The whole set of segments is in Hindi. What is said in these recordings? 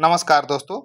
नमस्कार दोस्तों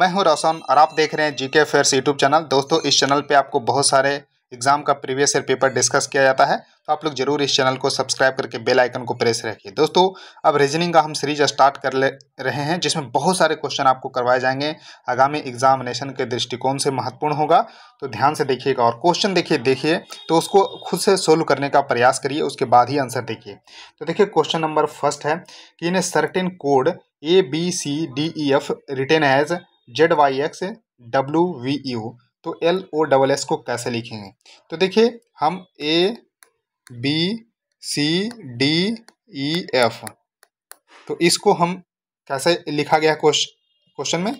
मैं हूं रोशन और आप देख रहे हैं जीके फेयर्स यूट्यूब चैनल दोस्तों इस चैनल पे आपको बहुत सारे एग्जाम का प्रीवियस ईयर पेपर डिस्कस किया जाता है तो आप लोग जरूर इस चैनल को सब्सक्राइब करके बेल आइकन को प्रेस रखिए दोस्तों अब रीजनिंग का हम सीरीज स्टार्ट कर ले रहे हैं जिसमें बहुत सारे क्वेश्चन आपको करवाए जाएंगे आगामी एग्जामिनेशन के दृष्टिकोण से महत्वपूर्ण होगा तो ध्यान से देखिएगा और क्वेश्चन देखिए देखिए तो उसको खुद से सोल्व करने का प्रयास करिए उसके बाद ही आंसर देखिए तो देखिए क्वेश्चन नंबर फर्स्ट है कि इन्हें certain code A B C D E F written as Z Y X W V U तो एल ओ डबल एस को कैसे लिखेंगे तो देखिए हम A B C D E F तो इसको हम कैसे लिखा गया क्वेश्चन में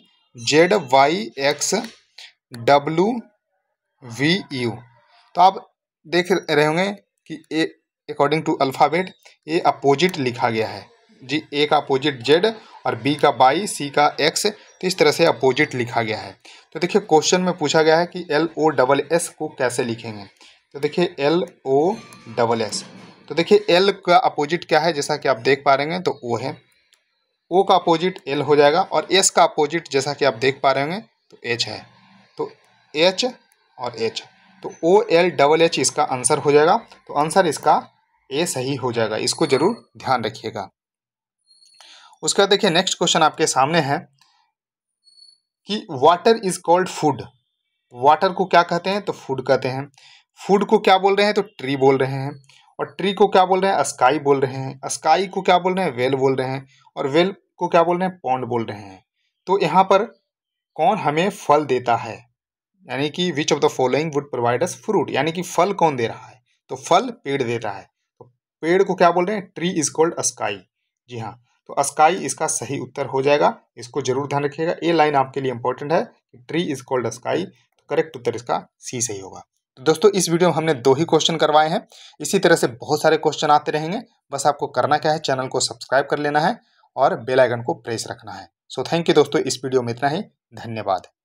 Z Y X W V U तो आप देख रहे होंगे कि A according to alphabet A opposite लिखा गया है जी ए का अपोजिट जेड और बी का बाई सी का एक्स तो इस तरह से अपोजिट लिखा गया है तो देखिए क्वेश्चन में पूछा गया है कि एल ओ डबल एस को कैसे लिखेंगे तो देखिए एल ओ डबल एस तो देखिए एल का अपोजिट क्या है जैसा कि आप देख पा रहे हैं तो ओ है ओ का अपोजिट एल हो जाएगा और एस का अपोजिट जैसा कि आप देख पा रहे होंगे तो एच है तो एच और एच तो ओ एल डबल एच इसका आंसर हो जाएगा तो आंसर इसका ए सही हो जाएगा इसको ज़रूर ध्यान रखिएगा उसके बाद देखिए नेक्स्ट क्वेश्चन आपके सामने है कि water is called food water को क्या कहते हैं तो फूड कहते हैं फूड को क्या बोल रहे हैं तो ट्री बोल रहे हैं और ट्री को क्या बोल रहे हैं स्काई बोल रहे हैं स्काई को क्या बोल रहे हैं वेल बोल रहे हैं और वेल को क्या बोल रहे हैं पौंड बोल रहे हैं तो यहाँ पर कौन हमें फल देता है यानी कि which of the following would provide us fruit यानी कि फल कौन दे रहा है तो फल पेड़ देता है तो पेड़ को क्या बोल रहे हैं ट्री इज कॉल्ड स्काई जी हाँ तो स्काई इसका सही उत्तर हो जाएगा इसको जरूर ध्यान रखिएगा ये लाइन आपके लिए इंपॉर्टेंट है कि ट्री इज कॉल्ड स्काई तो करेक्ट उत्तर इसका सी सही होगा तो दोस्तों इस वीडियो में हमने दो ही क्वेश्चन करवाए हैं इसी तरह से बहुत सारे क्वेश्चन आते रहेंगे बस आपको करना क्या है चैनल को सब्सक्राइब कर लेना है और बेल आइकन को प्रेस रखना है सो थैंक यू दोस्तों इस वीडियो में इतना ही धन्यवाद